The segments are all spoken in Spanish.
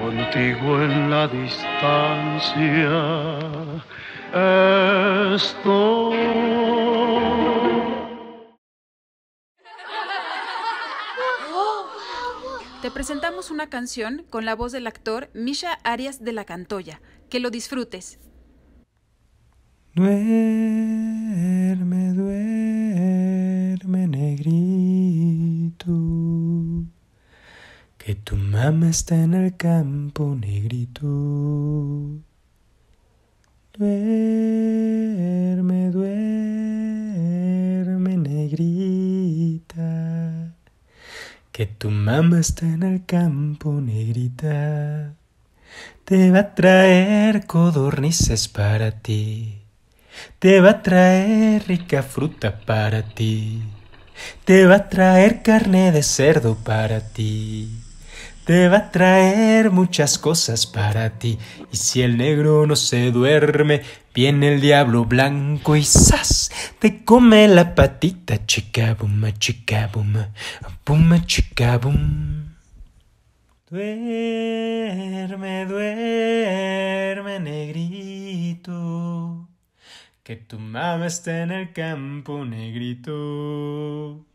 Contigo en la distancia esto Te presentamos una canción con la voz del actor Misha Arias de la Cantoya. Que lo disfrutes. que tu mamá está en el campo negrito. Duerme, duerme negrita, que tu mamá está en el campo negrita. Te va a traer codornices para ti. Te va a traer rica fruta para ti. Te va a traer carne de cerdo para ti te va a traer muchas cosas para ti. Y si el negro no se duerme, viene el diablo blanco y ¡zas! Te come la patita, chica buma, chica buma, buma, chica Duerme, duerme, negrito. Que tu mama está en el campo, negrito.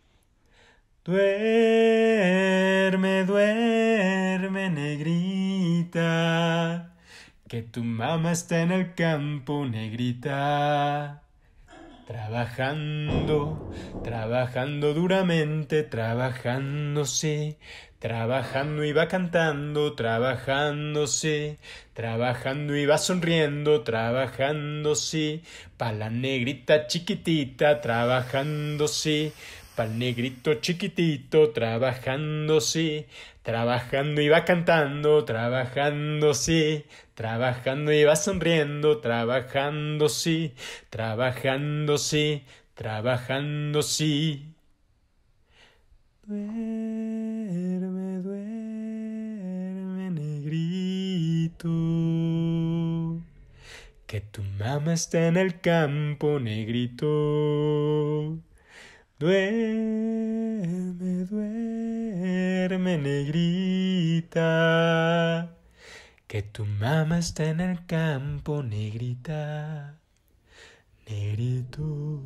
Duerme, duerme, negrita, que tu mamá está en el campo, negrita. Trabajando, trabajando duramente, trabajándose, trabajando y va cantando, trabajándose, trabajando y va sonriendo, trabajándose, pa' la negrita chiquitita, trabajándose, Pa'l negrito chiquitito, trabajando sí, trabajando y va cantando, trabajando sí, trabajando y va sonriendo, trabajando sí, trabajando sí, trabajando sí. Duerme, duerme, negrito. Que tu mamá está en el campo, negrito. Duerme, duerme, negrita. Que tu mamá está en el campo, negrita. Negrito,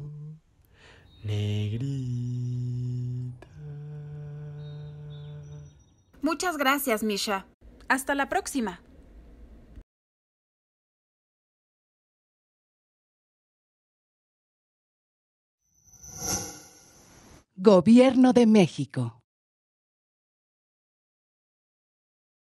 negrita. Muchas gracias, Misha. Hasta la próxima. Gobierno de México.